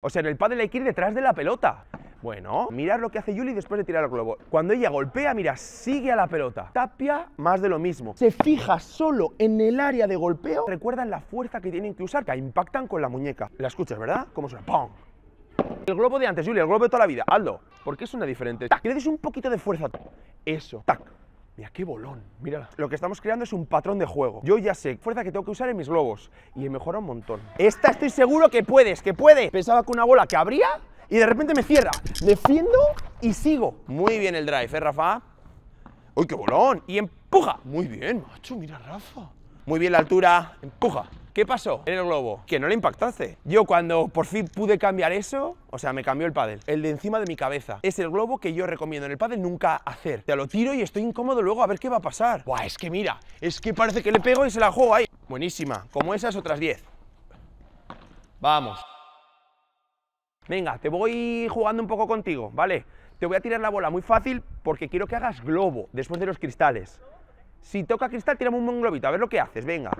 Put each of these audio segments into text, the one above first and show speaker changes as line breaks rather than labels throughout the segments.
O sea, en el padre hay que ir detrás de la pelota. Bueno, mirad lo que hace Yuli después de tirar el globo. Cuando ella golpea, mira, sigue a la pelota. Tapia, más de lo mismo. Se fija solo en el área de golpeo. Recuerdan la fuerza que tienen que usar, que impactan con la muñeca. La escuchas, ¿verdad? Como suena. ¡Pum! El globo de antes, Yuli, el globo de toda la vida. Aldo, Porque es una diferente. ¡Tac! un poquito de fuerza. Eso. ¡Tac! Mira qué bolón, mira Lo que estamos creando es un patrón de juego. Yo ya sé, fuerza que tengo que usar en mis globos. Y he mejorado un montón. Esta estoy seguro que puedes, que puede. Pensaba que una bola que abría y de repente me cierra. Defiendo y sigo. Muy bien el drive, ¿eh, Rafa? ¡Uy, qué bolón! Y empuja. Muy bien, macho, mira, Rafa. Muy bien la altura, empuja. ¿Qué pasó en el globo? Que no le impactase. Yo cuando por fin pude cambiar eso, o sea, me cambió el pádel. El de encima de mi cabeza. Es el globo que yo recomiendo en el pádel nunca hacer. Te lo tiro y estoy incómodo luego a ver qué va a pasar. Buah, es que mira, es que parece que le pego y se la juego ahí. Buenísima, como esas otras 10. Vamos. Venga, te voy jugando un poco contigo, ¿vale? Te voy a tirar la bola muy fácil porque quiero que hagas globo después de los cristales. Si toca cristal, tiramos un buen globito, a ver lo que haces, venga.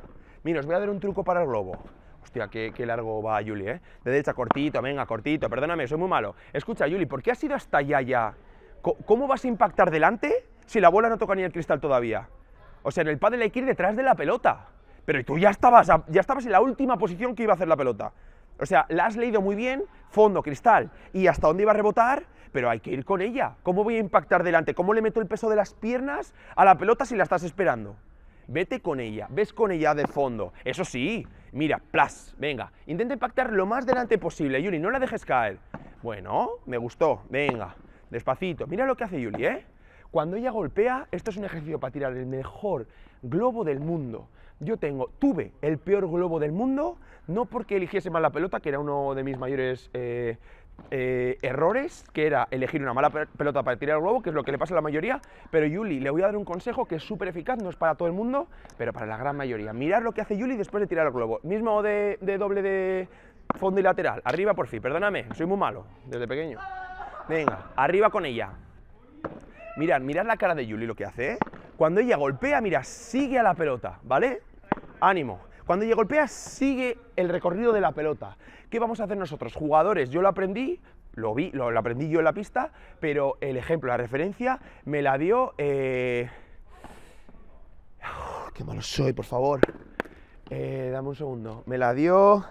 Mira, os voy a dar un truco para el globo. Hostia, qué, qué largo va Juli, ¿eh? De derecha, cortito, venga, cortito, perdóname, soy muy malo. Escucha, Juli, ¿por qué has ido hasta allá ya? ¿Cómo vas a impactar delante si la bola no toca ni el cristal todavía? O sea, en el padre hay que ir detrás de la pelota. Pero tú ya estabas, ya estabas en la última posición que iba a hacer la pelota. O sea, la has leído muy bien, fondo, cristal, y hasta dónde iba a rebotar, pero hay que ir con ella. ¿Cómo voy a impactar delante? ¿Cómo le meto el peso de las piernas a la pelota si la estás esperando? vete con ella, ves con ella de fondo. Eso sí, mira, plas, venga, intenta impactar lo más delante posible, Yuli, no la dejes caer. Bueno, me gustó, venga, despacito. Mira lo que hace Yuli, ¿eh? Cuando ella golpea, esto es un ejercicio para tirar el mejor globo del mundo. Yo tengo, tuve el peor globo del mundo, no porque eligiese mal la pelota, que era uno de mis mayores eh, eh, errores, que era elegir una mala pelota para tirar el globo, que es lo que le pasa a la mayoría, pero Yuli, le voy a dar un consejo que es súper eficaz, no es para todo el mundo, pero para la gran mayoría. Mirar lo que hace Yuli después de tirar el globo. Mismo de, doble de fondo y lateral. Arriba por fin, perdóname, soy muy malo, desde pequeño. Venga, arriba con ella. Mirad, mirad la cara de Yuli lo que hace, ¿eh? Cuando ella golpea, mira, sigue a la pelota, ¿vale? Ánimo. Cuando ella golpea sigue el recorrido de la pelota. ¿Qué vamos a hacer nosotros? Jugadores, yo lo aprendí, lo vi, lo, aprendí yo en la pista, pero el ejemplo, la referencia me la dio... Eh, ¡Qué malo soy, por favor! Eh, dame un segundo. Me la dio...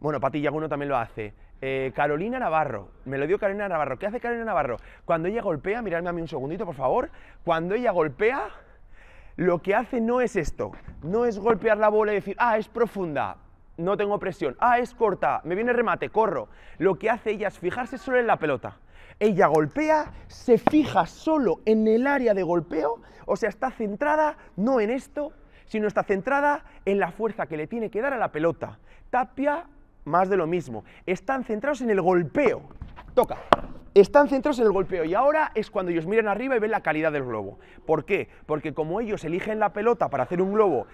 Bueno, Patilla uno también lo hace. Eh, Carolina Navarro, me lo dio Carolina Navarro. ¿Qué hace Carolina Navarro? Cuando ella golpea, miradme a mí un segundito, por favor. Cuando ella golpea, lo que hace no es esto, no es golpear la bola y decir, ah, es profunda, no tengo presión, ah, es corta, me viene remate, corro. Lo que hace ella es fijarse solo en la pelota. Ella golpea, se fija solo en el área de golpeo, o sea, está centrada no en esto, sino está centrada en la fuerza que le tiene que dar a la pelota. Tapia, más de lo mismo. Están centrados en el golpeo. Toca están centros en el golpeo y ahora es cuando ellos miran arriba y ven la calidad del globo. ¿Por qué? Porque como ellos eligen la pelota para hacer un globo,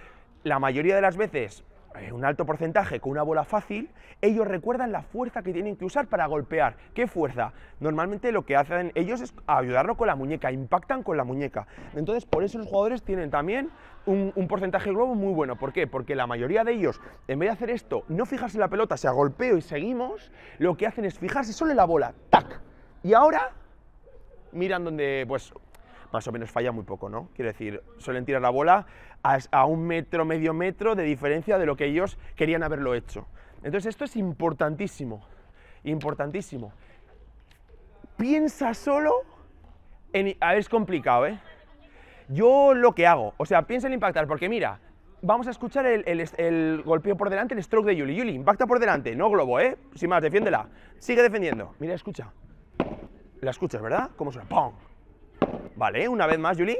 la mayoría de las veces eh, un alto porcentaje con una bola fácil, ellos recuerdan la fuerza que tienen que usar para golpear. ¿Qué fuerza? Normalmente lo que hacen ellos es ayudarlo con la muñeca, impactan con la muñeca. Entonces, por eso los jugadores tienen también un, porcentaje de globo muy bueno. ¿Por qué? Porque la mayoría de ellos, en vez de hacer esto, no fijarse en la pelota, sea golpeo y seguimos, lo que hacen es fijarse solo en la bola, tac, y ahora miran donde, pues, más o menos falla muy poco, ¿no? Quiero decir, suelen tirar la bola a, un metro, medio metro de diferencia de lo que ellos querían haberlo hecho. Entonces esto es importantísimo, importantísimo. Piensa solo en... es complicado, ¿eh? Yo lo que hago, o sea, piensa en impactar, porque mira, vamos a escuchar el, el golpeo por delante, el stroke de Yuli. Yuli, impacta por delante, no globo, ¿eh? Sin más, defiéndela. Sigue defendiendo. Mira, escucha. La escuchas, ¿verdad? ¿Cómo suena? ¡Pong! Vale, una vez más, Yuli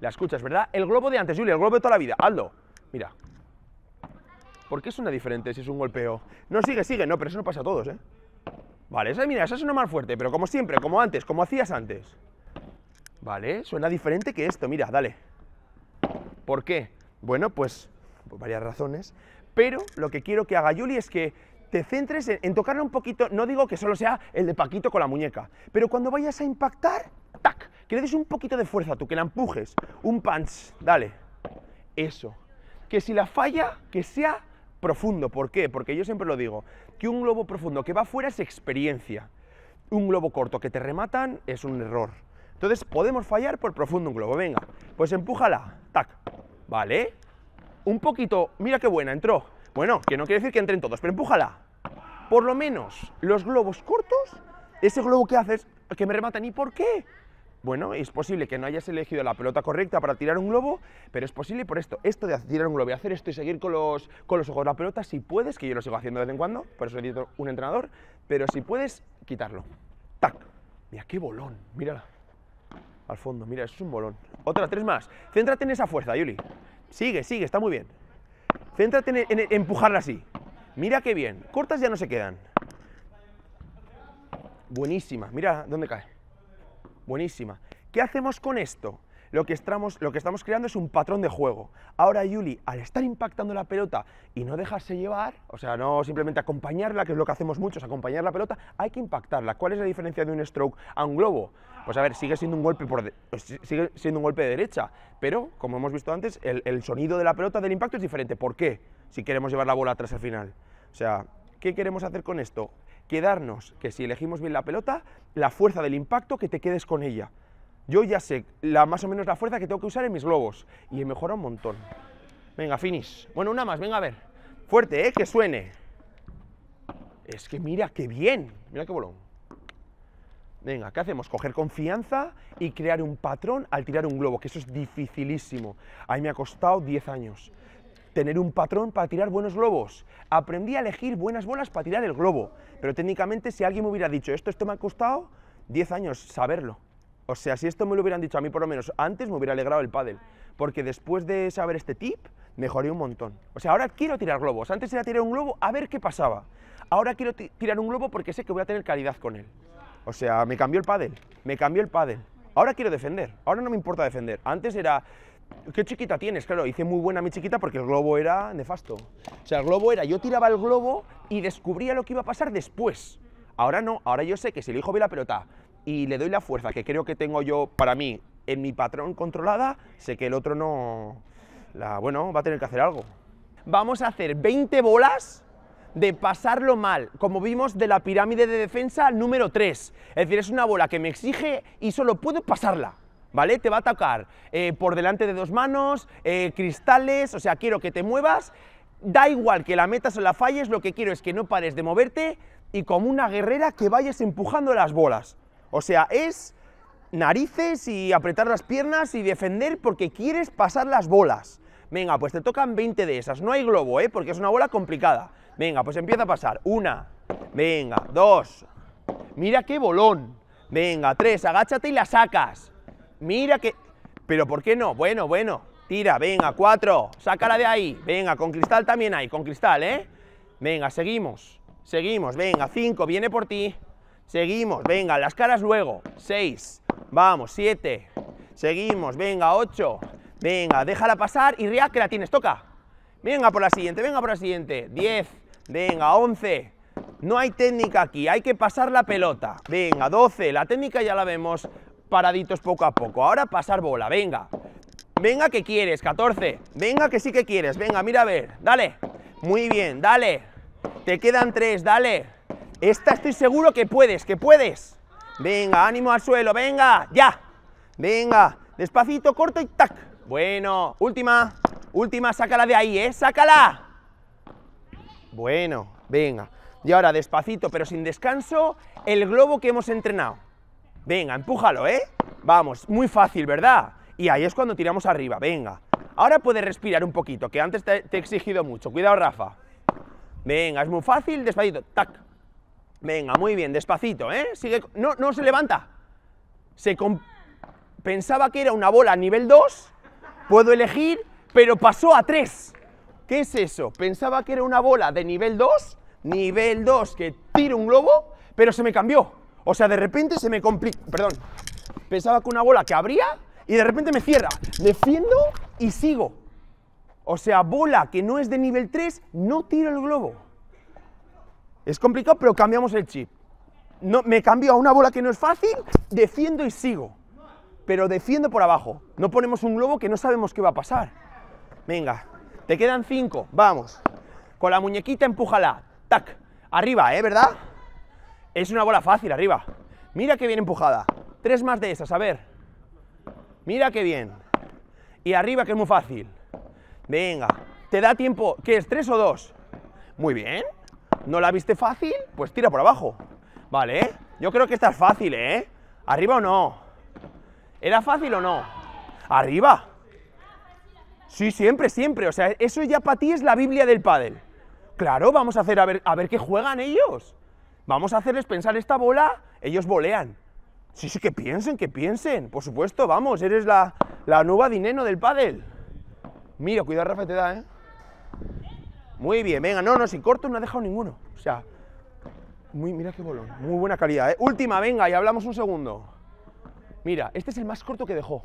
La escuchas, ¿verdad? El globo de antes, Yuli el globo de toda la vida. Aldo, mira. ¿Por qué suena diferente si es un golpeo? No, sigue, sigue. No, pero eso no pasa a todos, ¿eh? Vale, esa, mira, esa suena más fuerte, pero como siempre, como antes, como hacías antes. Vale, suena diferente que esto, mira, dale. ¿Por qué? Bueno, pues por varias razones, pero lo que quiero que haga Yuli es que te centres en, tocarla un poquito, no digo que solo sea el de Paquito con la muñeca, pero cuando vayas a impactar, tac, que le des un poquito de fuerza tú, que la empujes, un punch, dale, eso. Que si la falla, que sea profundo, ¿por qué? Porque yo siempre lo digo, que un globo profundo que va fuera es experiencia, un globo corto que te rematan es un error. Entonces podemos fallar por profundo un globo, venga, pues empújala, tac, vale, un poquito, mira qué buena, entró, bueno, que no quiere decir que entren todos, pero empújala. Por lo menos los globos cortos, ese globo que haces, que me rematan, ¿y por qué? Bueno, es posible que no hayas elegido la pelota correcta para tirar un globo, pero es posible por esto, esto de tirar un globo y hacer esto y seguir con los, con los ojos la pelota, si puedes, que yo lo sigo haciendo de vez en cuando, por eso necesito un entrenador, pero si puedes, quitarlo. ¡Tac! Mira, qué bolón, mírala. Al fondo, mira, es un bolón. Otra, tres más. Céntrate en esa fuerza, Yuli. Sigue, sigue, está muy bien. Céntrate en, e, e, empujarla así. Mira qué bien. Cortas ya no se quedan. Buenísima. Mira dónde cae. Buenísima. ¿Qué hacemos con esto? lo que, estamos, creando es un patrón de juego. Ahora Yuli, al estar impactando la pelota y no dejarse llevar, o sea, no simplemente acompañarla, que es lo que hacemos muchos, acompañar la pelota, hay que impactarla. ¿Cuál es la diferencia de un stroke a un globo? Pues a ver, sigue siendo un golpe, de, pues sigue siendo un golpe de derecha, pero como hemos visto antes, el, el sonido de la pelota del impacto es diferente. ¿Por qué? Si queremos llevar la bola atrás al final. O sea, ¿qué queremos hacer con esto? Quedarnos, que si elegimos bien la pelota, la fuerza del impacto, que te quedes con ella yo ya sé la, más o menos la fuerza que tengo que usar en mis globos y he mejorado un montón. Venga, finish. Bueno, una más, venga a ver. Fuerte, ¿eh? Que suene. Es que mira, qué bien. Mira qué bolón. Venga, ¿qué hacemos? Coger confianza y crear un patrón al tirar un globo, que eso es dificilísimo. A mí me ha costado 10 años. Tener un patrón para tirar buenos globos. Aprendí a elegir buenas bolas para tirar el globo. Pero técnicamente, si alguien me hubiera dicho esto, esto me ha costado 10 años saberlo. O sea, si esto me lo hubieran dicho a mí por lo menos antes, me hubiera alegrado el pádel. Porque después de saber este tip, mejoré un montón. O sea, ahora quiero tirar globos. Antes era tirar un globo a ver qué pasaba. Ahora quiero tirar un globo porque sé que voy a tener calidad con él. O sea, me cambió el pádel. Me cambió el pádel. Ahora quiero defender. Ahora no me importa defender. Antes era ¿Qué chiquita tienes? Claro, hice muy buena mi chiquita porque el globo era nefasto. O sea, el globo era, yo tiraba el globo y descubría lo que iba a pasar después. Ahora no, ahora yo sé que si el hijo ve la pelota, y le doy la fuerza que creo que tengo yo para mí en mi patrón controlada, sé que el otro no... bueno, va a tener que hacer algo. Vamos a hacer 20 bolas de pasarlo mal, como vimos de la pirámide de defensa número 3. Es decir, es una bola que me exige y solo puedo pasarla. ¿Vale? Te va a atacar eh, por delante de dos manos, eh, cristales, o sea, quiero que te muevas. Da igual que la metas o la falles, lo que quiero es que no pares de moverte y como una guerrera que vayas empujando las bolas. O sea, es narices y apretar las piernas y defender porque quieres pasar las bolas. Venga, pues te tocan 20 de esas. No hay globo, ¿eh? Porque es una bola complicada. Venga, pues empieza a pasar. Una. Venga, dos. Mira qué bolón. Venga, tres. Agáchate y la sacas. Mira que... Pero ¿por qué no? Bueno, bueno. Tira, venga, cuatro. Sácala de ahí. Venga, con cristal también hay. Con cristal, ¿eh? Venga, seguimos. Seguimos. Venga, cinco. Viene por ti. Seguimos, venga, las caras luego. 6, vamos, 7. Seguimos, venga, 8. Venga, déjala pasar y ria que la tienes, toca. Venga por la siguiente, venga por la siguiente. 10, venga, 11. No hay técnica aquí, hay que pasar la pelota. Venga, 12, la técnica ya la vemos paraditos poco a poco. Ahora pasar bola, venga. Venga que quieres, 14. Venga que sí que quieres, venga, mira a ver, dale. Muy bien, dale. Te quedan tres, dale. Esta estoy seguro que puedes, que puedes. Venga, ánimo al suelo, venga, ya. Venga, despacito, corto y tac. Bueno, última, última, sácala de ahí, ¿eh? ¡Sácala! Bueno, venga. Y ahora, despacito, pero sin descanso, el globo que hemos entrenado. Venga, empújalo, ¿eh? Vamos, muy fácil, ¿verdad? Y ahí es cuando tiramos arriba, venga. Ahora puedes respirar un poquito, que antes te, he exigido mucho. Cuidado, Rafa. Venga, es muy fácil, despacito, tac. Venga, muy bien, despacito, ¿eh? Sigue, no, no se levanta. Se pensaba que era una bola nivel 2, puedo elegir, pero pasó a 3. ¿Qué es eso? Pensaba que era una bola de nivel 2, nivel 2 que tira un globo, pero se me cambió. O sea, de repente se me complica, perdón, pensaba que una bola que abría y de repente me cierra. Defiendo y sigo. O sea, bola que no es de nivel 3, no tiro el globo. Es complicado, pero cambiamos el chip. No, me cambio a una bola que no es fácil, defiendo y sigo. Pero defiendo por abajo. No ponemos un globo que no sabemos qué va a pasar. Venga, te quedan cinco, vamos. Con la muñequita empujala. Tac. Arriba, ¿eh? ¿Verdad? Es una bola fácil, arriba. Mira qué bien empujada. Tres más de esas, a ver. Mira qué bien. Y arriba, que es muy fácil. Venga. ¿Te da tiempo? ¿Qué es? ¿Tres o dos? Muy bien. ¿No la viste fácil? Pues tira por abajo. Vale, ¿eh? Yo creo que esta es fácil, ¿eh? ¿Arriba o no? ¿Era fácil o no? ¿Arriba? Sí, siempre, siempre. O sea, eso ya para ti es la Biblia del pádel. Claro, vamos a hacer a ver, a ver qué juegan ellos. Vamos a hacerles pensar esta bola, ellos volean. Sí, sí, que piensen, que piensen. Por supuesto, vamos, eres la, la nueva dineno del pádel. Mira, cuidado Rafa te da, ¿eh? Muy bien, venga, no, no, si corto no ha dejado ninguno. O sea, muy, mira qué bolón, muy buena calidad, ¿eh? Última, venga, y hablamos un segundo. Mira, este es el más corto que dejó.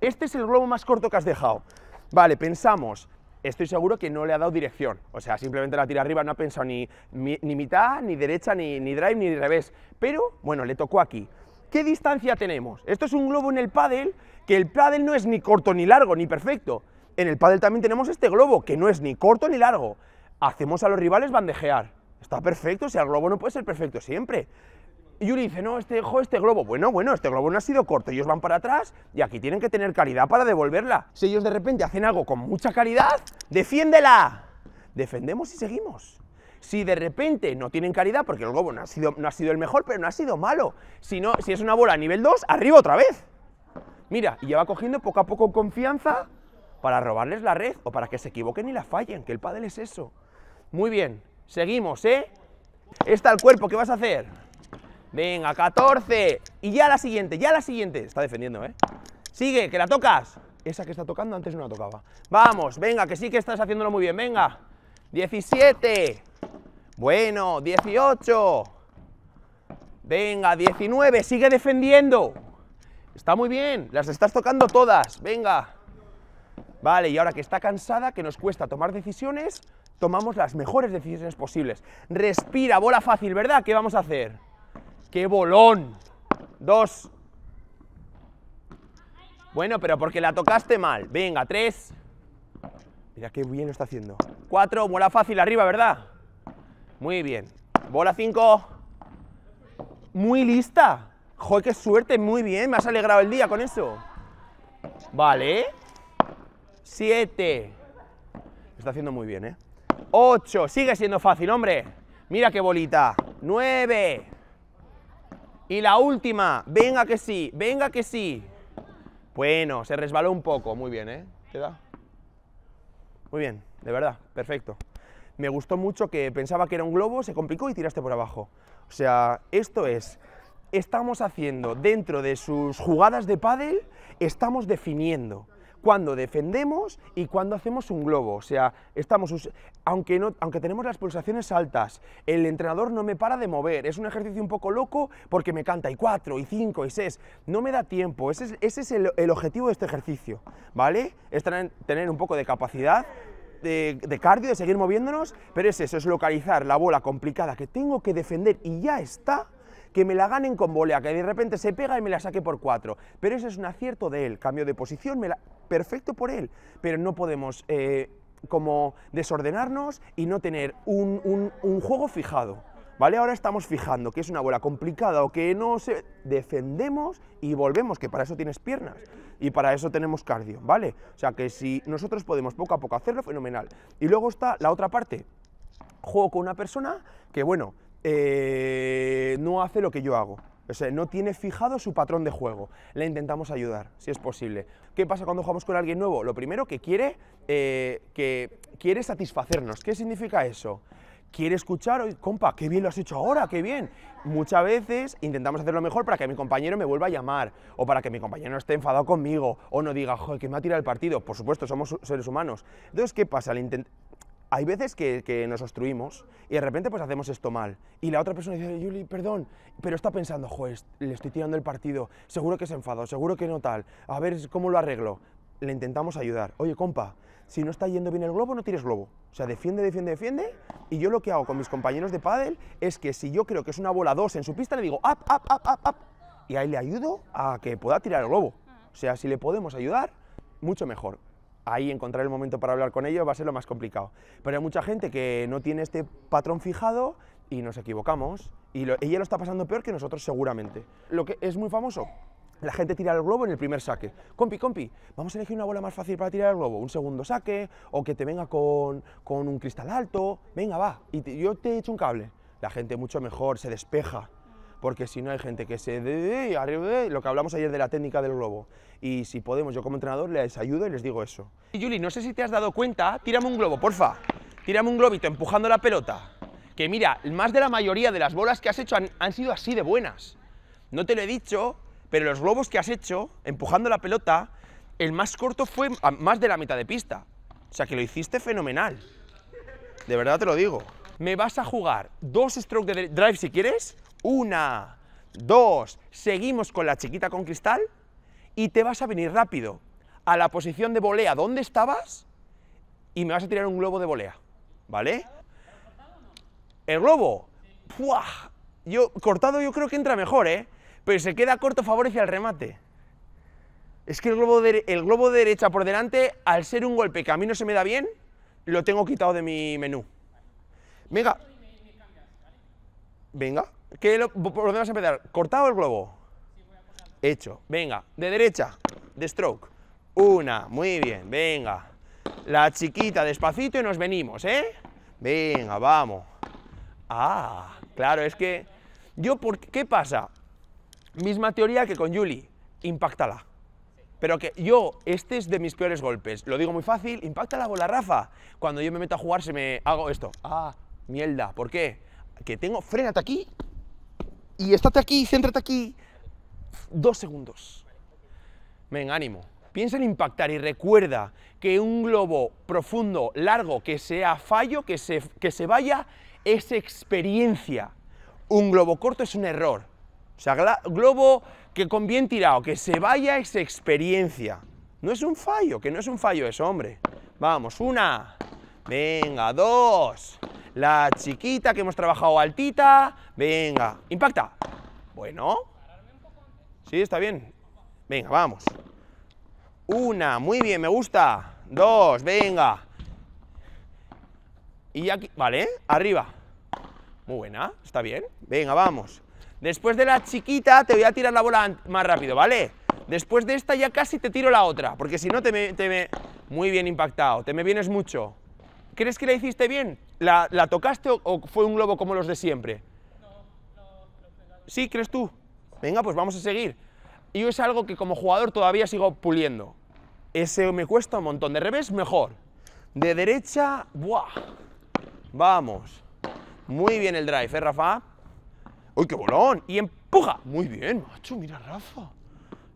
Este es el globo más corto que has dejado. Vale, pensamos, estoy seguro que no le ha dado dirección. O sea, simplemente la tira arriba, no ha pensado ni, mitad, ni derecha, ni, ni, drive, ni revés. Pero, bueno, le tocó aquí. ¿Qué distancia tenemos? Esto es un globo en el pádel, que el pádel no es ni corto ni largo, ni perfecto. En el pádel también tenemos este globo, que no es ni corto ni largo. Hacemos a los rivales bandejear. Está perfecto, si el globo no puede ser perfecto siempre. Y Yuri dice, no, este, este globo, bueno, bueno, este globo no ha sido corto, ellos van para atrás y aquí tienen que tener caridad para devolverla. Si ellos de repente hacen algo con mucha caridad, ¡defiéndela! Defendemos y seguimos. Si de repente no tienen caridad, porque el globo no ha sido, no ha sido el mejor, pero no ha sido malo. Si, si es una bola a nivel 2, arriba otra vez. Mira, y ya va cogiendo poco a poco confianza para robarles la red o para que se equivoquen y la fallen, que el pádel es eso. Muy bien, seguimos, ¿eh? Está el cuerpo, ¿qué vas a hacer? Venga, 14. Y ya la siguiente, ya la siguiente. Está defendiendo, ¿eh? Sigue, que la tocas. Esa que está tocando antes no la tocaba. Vamos, venga, que sí que estás haciéndolo muy bien, venga. 17. Bueno, 18. Venga, 19. Sigue defendiendo. Está muy bien, las estás tocando todas. Venga. Vale, y ahora que está cansada, que nos cuesta tomar decisiones, tomamos las mejores decisiones posibles. Respira, bola fácil, ¿verdad? ¿Qué vamos a hacer? ¡Qué bolón! Dos. Bueno, pero porque la tocaste mal. Venga, tres. Mira qué bien lo está haciendo. Cuatro, bola fácil arriba, ¿verdad? Muy bien. Bola cinco. Muy lista. Joder, qué suerte, muy bien. Me has alegrado el día con eso. Vale. Siete. está haciendo muy bien, ¿eh? Ocho. Sigue siendo fácil, hombre. Mira qué bolita. Nueve. Y la última. Venga que sí, venga que sí. Bueno, se resbaló un poco. Muy bien, ¿eh? ¿Te da? Muy bien, de verdad. Perfecto. Me gustó mucho que pensaba que era un globo, se complicó y tiraste por abajo. O sea, esto es estamos haciendo dentro de sus jugadas de pádel, estamos definiendo cuando defendemos y cuando hacemos un globo. O sea, estamos, aunque, no, aunque tenemos las pulsaciones altas, el entrenador no me para de mover. Es un ejercicio un poco loco porque me canta y cuatro, y cinco, y seis. No me da tiempo. Ese es, el, objetivo de este ejercicio, ¿vale? Es tener, un poco de capacidad de, de, cardio, de seguir moviéndonos, pero es eso, es localizar la bola complicada que tengo que defender y ya está, que me la ganen con volea, que de repente se pega y me la saque por cuatro. Pero ese es un acierto de él, cambio de posición, me la, perfecto por él, pero no podemos eh, como desordenarnos y no tener un, juego fijado. ¿vale? Ahora estamos fijando que es una bola complicada o que no se... Defendemos y volvemos, que para eso tienes piernas y para eso tenemos cardio, ¿vale? O sea que si nosotros podemos poco a poco hacerlo, fenomenal. Y luego está la otra parte. Juego con una persona que, bueno, eh, no hace lo que yo hago. O sea, no tiene fijado su patrón de juego. Le intentamos ayudar, si es posible. ¿Qué pasa cuando jugamos con alguien nuevo? Lo primero que quiere, eh, que quiere satisfacernos. ¿Qué significa eso? Quiere escuchar, oye, compa, qué bien lo has hecho ahora, qué bien. Muchas veces intentamos hacerlo mejor para que mi compañero me vuelva a llamar, o para que mi compañero no esté enfadado conmigo, o no diga, joder, que me ha tirado el partido. Por supuesto, somos seres humanos. Entonces, ¿qué pasa? hay veces que, nos obstruimos y de repente pues hacemos esto mal. Y la otra persona dice, Juli, perdón, pero está pensando, juez, le estoy tirando el partido, seguro que es enfado, seguro que no tal, a ver cómo lo arreglo. Le intentamos ayudar. Oye, compa, si no está yendo bien el globo, no tires globo. O sea, defiende, defiende, defiende. Y yo lo que hago con mis compañeros de pádel es que si yo creo que es una bola 2 en su pista, le digo, up, up, up, up, up. Y ahí le ayudo a que pueda tirar el globo. O sea, si le podemos ayudar, mucho mejor ahí encontrar el momento para hablar con ellos va a ser lo más complicado. Pero hay mucha gente que no tiene este patrón fijado y nos equivocamos y ella lo está pasando peor que nosotros seguramente. Lo que es muy famoso, la gente tira el globo en el primer saque. Compi, compi, vamos a elegir una bola más fácil para tirar el globo, un segundo saque o que te venga con, con un cristal alto, venga va, y yo te echo un cable. La gente mucho mejor, se despeja, porque si no hay gente que se de, lo que hablamos ayer de la técnica del globo. Y si podemos, yo como entrenador les ayudo y les digo eso. Y Juli, no sé si te has dado cuenta, tírame un globo, porfa. Tírame un globito empujando la pelota. Que mira, más de la mayoría de las bolas que has hecho han, han sido así de buenas. No te lo he dicho, pero los globos que has hecho empujando la pelota, el más corto fue más de la mitad de pista. O sea que lo hiciste fenomenal. De verdad te lo digo. Me vas a jugar dos strokes de drive si quieres una, dos, seguimos con la chiquita con cristal y te vas a venir rápido a la posición de volea donde estabas y me vas a tirar un globo de volea, ¿vale? El globo, ¡Puah! Yo, cortado yo creo que entra mejor, ¿eh? Pero se queda corto, favorece al remate. Es que el globo, el globo de derecha por delante, al ser un golpe que a mí no se me da bien, lo tengo quitado de mi menú. Venga. Venga. ¿Qué lo, vas a empezar. ¿Cortado el globo? Hecho. Venga, de derecha, de stroke. Una, muy bien, venga. La chiquita, despacito y nos venimos, ¿eh? Venga, vamos. Ah, claro, es que... Yo, por, ¿qué pasa? Misma teoría que con Yuli, impactala. Pero que yo, este es de mis peores golpes. Lo digo muy fácil, Impacta la bola Rafa. Cuando yo me meto a jugar se me hago esto. Ah, mierda, ¿por qué? Que tengo, frénate aquí y estate aquí, céntrate aquí, dos segundos. Venga, ánimo. Piensa en impactar y recuerda que un globo profundo, largo, que sea fallo, que se, que se vaya, es experiencia. Un globo corto es un error. O sea, globo que con bien tirado, que se vaya es experiencia. No es un fallo, que no es un fallo eso, hombre. Vamos, una. Venga, dos. La chiquita que hemos trabajado altita. Venga, impacta. Bueno. Sí, está bien. Venga, vamos. Una, muy bien, me gusta. Dos, venga. Y aquí, vale, arriba. Muy buena, está bien. Venga, vamos. Después de la chiquita te voy a tirar la bola más rápido, ¿vale? Después de esta ya casi te tiro la otra, porque si no te me, te me... Muy bien impactado, te me vienes mucho. ¿Crees que la hiciste bien? ¿La, tocaste o, fue un globo como los de siempre? No, no, ¿Sí, crees tú? Venga, pues vamos a seguir. Y es algo que como jugador todavía sigo puliendo. Ese me cuesta un montón. De revés, mejor. De derecha, ¡buah! Vamos. Muy bien el drive, ¿eh, Rafa? ¡Uy, qué bolón! Y empuja. Muy bien, macho. Mira, Rafa.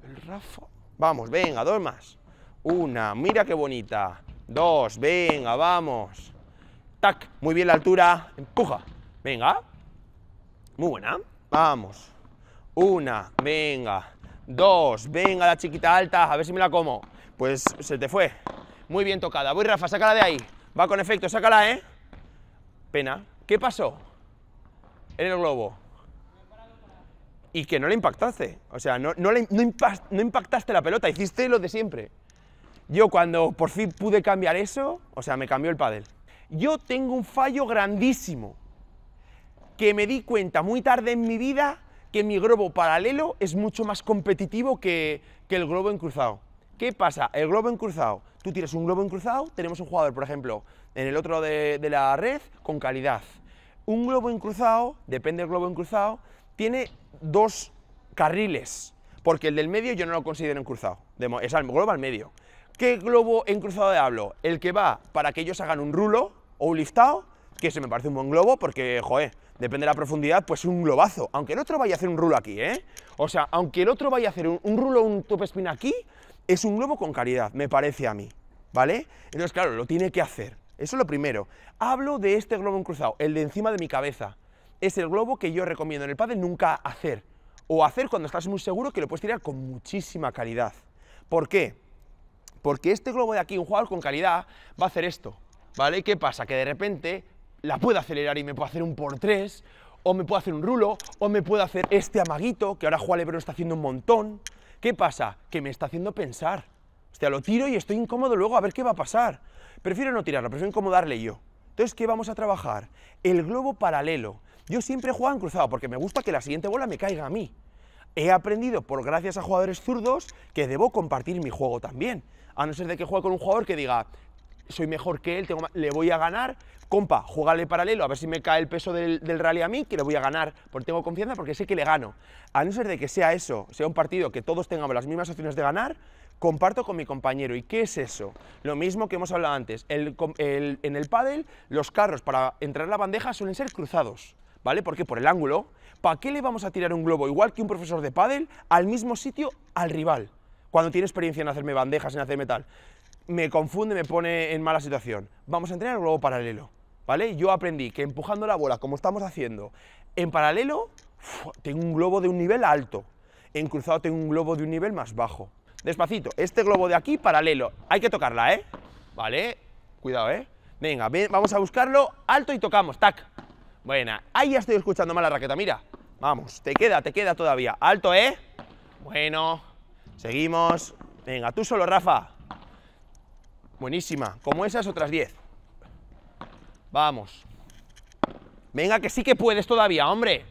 El Rafa. Vamos, venga, dos más. Una, mira qué bonita. Dos, venga, vamos. Tac, muy bien la altura, empuja. Venga. Muy buena. Vamos. Una, venga. Dos, venga la chiquita alta, a ver si me la como. Pues se te fue. Muy bien tocada. Voy, Rafa, sácala de ahí. Va con efecto, sácala, ¿eh? Pena. ¿Qué pasó? En el globo. Y que no le impactaste. O sea, no, no, le, impactaste la pelota, hiciste lo de siempre. Yo cuando por fin pude cambiar eso, o sea, me cambió el pádel. Yo tengo un fallo grandísimo que me di cuenta muy tarde en mi vida que mi globo paralelo es mucho más competitivo que, el globo encruzado. ¿Qué pasa? El globo encruzado. Tú tiras un globo encruzado, tenemos un jugador, por ejemplo, en el otro de, de la red con calidad. Un globo encruzado, depende del globo encruzado, tiene dos carriles, porque el del medio yo no lo considero encruzado. Es el globo al medio. ¿Qué globo encruzado de hablo? El que va para que ellos hagan un rulo, o un liftado, que se me parece un buen globo, porque, joder, depende de la profundidad, pues un globazo. Aunque el otro vaya a hacer un rulo aquí, ¿eh? O sea, aunque el otro vaya a hacer un, rulo, un top spin aquí, es un globo con calidad, me parece a mí, ¿vale? Entonces, claro, lo tiene que hacer. Eso es lo primero. Hablo de este globo cruzado, el de encima de mi cabeza. Es el globo que yo recomiendo en el padre nunca hacer. O hacer cuando estás muy seguro que lo puedes tirar con muchísima calidad. ¿Por qué? Porque este globo de aquí, un jugador con calidad, va a hacer esto. ¿vale? ¿Qué pasa? Que de repente la puedo acelerar y me puedo hacer un por tres, o me puedo hacer un rulo, o me puedo hacer este amaguito, que ahora Juan Lebron está haciendo un montón. ¿Qué pasa? Que me está haciendo pensar. Hostia, lo tiro y estoy incómodo luego, a ver qué va a pasar. Prefiero no tirarlo, prefiero incomodarle yo. Entonces, ¿qué vamos a trabajar? El globo paralelo. Yo siempre juego en cruzado, porque me gusta que la siguiente bola me caiga a mí. He aprendido, por gracias a jugadores zurdos, que debo compartir mi juego también. A no ser de que juegue con un jugador que diga, soy mejor que él, le voy a ganar, compa, jugale paralelo, a ver si me cae el peso del, rally a mí, que le voy a ganar, porque tengo confianza, porque sé que le gano. A no ser de que sea eso, sea un partido que todos tengamos las mismas opciones de ganar, comparto con mi compañero. ¿Y qué es eso? Lo mismo que hemos hablado antes. en el pádel, los carros para entrar a la bandeja suelen ser cruzados, ¿vale? Porque por el ángulo, ¿para qué le vamos a tirar un globo, igual que un profesor de pádel, al mismo sitio al rival? Cuando tiene experiencia en hacerme bandejas, en hacerme tal me confunde, me pone en mala situación. Vamos a entrenar el globo paralelo, ¿vale? Yo aprendí que empujando la bola, como estamos haciendo, en paralelo, tengo un globo de un nivel alto. En cruzado tengo un globo de un nivel más bajo. Despacito, este globo de aquí, paralelo. Hay que tocarla, ¿eh? Vale, cuidado, ¿eh? Venga, vamos a buscarlo, alto y tocamos, tac. Buena, ahí ya estoy escuchando mal la raqueta, mira. Vamos, te queda, te queda todavía. Alto, ¿eh? Bueno, seguimos. Venga, tú solo, Rafa. Buenísima. Como esas, otras 10. Vamos. Venga, que sí que puedes todavía, hombre.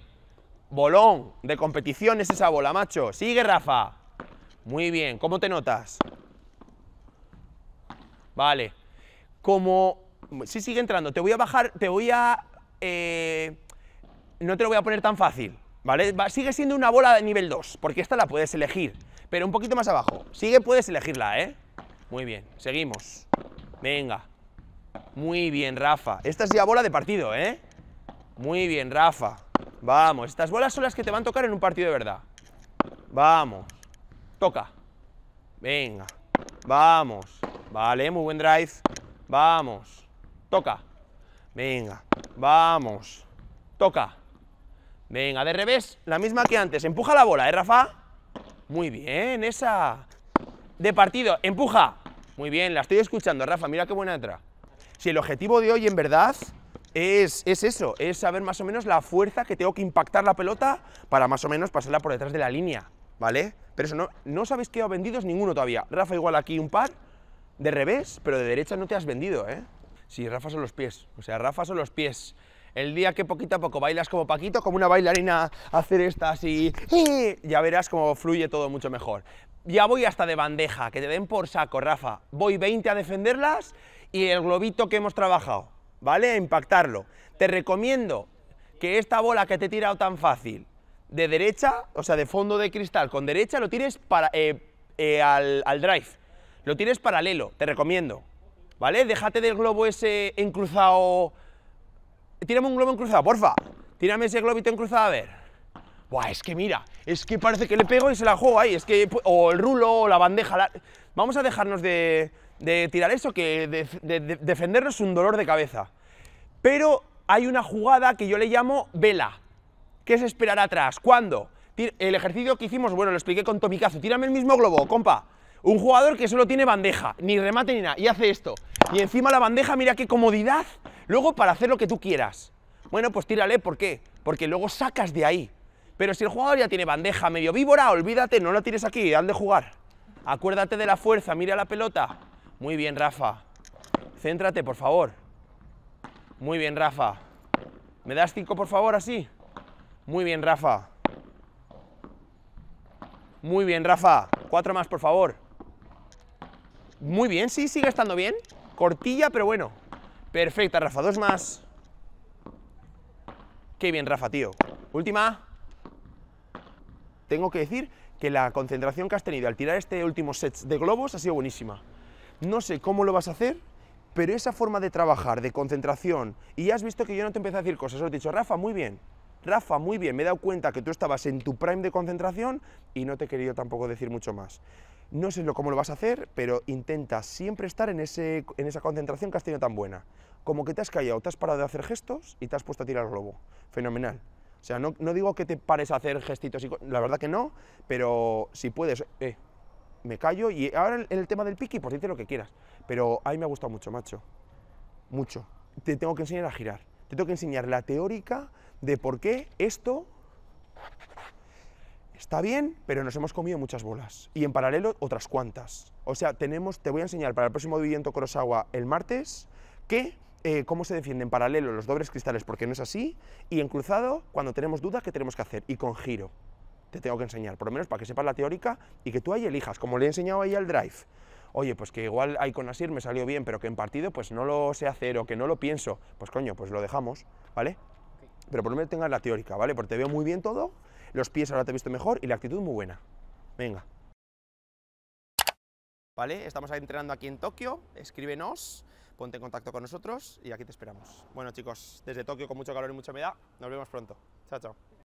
Bolón de competición es esa bola, macho. Sigue, Rafa. Muy bien. ¿Cómo te notas? Vale. Como... Sí, sigue entrando. Te voy a bajar... Te voy a... Eh, no te lo voy a poner tan fácil, ¿vale? sigue siendo una bola de nivel 2, porque esta la puedes elegir, pero un poquito más abajo. Sigue, puedes elegirla, ¿eh? Muy bien, seguimos. Venga. Muy bien, Rafa. Esta es ya bola de partido, ¿eh? Muy bien, Rafa. Vamos, estas bolas son las que te van a tocar en un partido de verdad. Vamos. Toca. Venga. Vamos. Vale, muy buen drive. Vamos. Toca. Venga. Vamos. Toca. Venga, de revés, la misma que antes. Empuja la bola, ¿eh, Rafa? Muy bien, esa de partido. Empuja. Muy bien, la estoy escuchando, Rafa. Mira qué buena entra. Si el objetivo de hoy en verdad es, es, eso, es saber más o menos la fuerza que tengo que impactar la pelota para más o menos pasarla por detrás de la línea, ¿vale? Pero eso no, no que ha vendido vendidos ninguno todavía. Rafa igual aquí un par, de revés, pero de derecha no te has vendido, ¿eh? Sí, Rafa son los pies, o sea, Rafa son los pies. El día que poquito a poco bailas como Paquito, como una bailarina, hacer esta así, ya verás cómo fluye todo mucho mejor ya voy hasta de bandeja, que te den por saco, Rafa. Voy 20 a defenderlas y el globito que hemos trabajado, ¿vale? A impactarlo. Te recomiendo que esta bola que te he tirado tan fácil, de derecha, o sea, de fondo de cristal con derecha, lo tires para, eh, eh, al, al, drive. Lo tires paralelo, te recomiendo. ¿Vale? Déjate del globo ese encruzado... Tírame un globo encruzado, porfa. Tírame ese globito encruzado, a ver es que mira, es que parece que le pego y se la juego ahí, es que, pues, o el rulo, o la bandeja, vamos a dejarnos de, tirar eso, que defendernos es un dolor de cabeza. Pero hay una jugada que yo le llamo vela, que es esperar atrás, ¿cuándo? El ejercicio que hicimos, bueno, lo expliqué con Tomicazo, tírame el mismo globo, compa, un jugador que solo tiene bandeja, ni remate ni nada, y hace esto, y encima la bandeja, mira qué comodidad, luego para hacer lo que tú quieras. Bueno, pues tírale, ¿por qué? Porque luego sacas de ahí, pero si el jugador ya tiene bandeja medio víbora, olvídate, no la tires aquí, han de jugar. Acuérdate de la fuerza, mira la pelota. Muy bien, Rafa. Céntrate, por favor. Muy bien, Rafa. ¿Me das cinco, por favor, así? Muy bien, Rafa. Muy bien, Rafa. Cuatro más, por favor. Muy bien, sí, sigue estando bien. Cortilla, pero bueno. Perfecta, Rafa. Dos más. Qué bien, Rafa, tío. Última tengo que decir que la concentración que has tenido al tirar este último set de globos ha sido buenísima. No sé cómo lo vas a hacer, pero esa forma de trabajar, de concentración, y has visto que yo no te empecé a decir cosas, os he dicho, Rafa, muy bien, Rafa, muy bien, me he dado cuenta que tú estabas en tu prime de concentración y no te he querido tampoco decir mucho más. No sé cómo lo vas a hacer, pero intenta siempre estar en, en esa concentración que has tenido tan buena. Como que te has callado, te has parado de hacer gestos y te has puesto a tirar el globo. Fenomenal. O sea, no, digo que te pares a hacer gestitos, y la verdad que no, pero si puedes, eh, me callo y ahora en el tema del piqui, pues dice lo que quieras, pero a mí me ha gustado mucho, macho, mucho. Te tengo que enseñar a girar, te tengo que enseñar la teórica de por qué esto está bien, pero nos hemos comido muchas bolas. Y en paralelo, otras cuantas. O sea, tenemos, te voy a enseñar para el próximo Viviendo Kurosawa el martes que eh, cómo se defienden en paralelo los dobles cristales porque no es así, y en cruzado, cuando tenemos dudas, ¿qué tenemos que hacer? Y con giro, te tengo que enseñar, por lo menos para que sepas la teórica y que tú ahí elijas, como le he enseñado ahí al drive. Oye, pues que igual ahí con Asir me salió bien, pero que en partido pues no lo sé hacer o que no lo pienso, pues coño, pues lo dejamos, ¿vale? Pero por lo menos tengas la teórica, ¿vale? Porque te veo muy bien todo, los pies ahora te he visto mejor y la actitud muy buena. Venga. ¿Vale? Estamos entrenando aquí en Tokio, escríbenos ponte en contacto con nosotros y aquí te esperamos. Bueno chicos, desde Tokio con mucho calor y mucha humedad, nos vemos pronto. Chao, chao.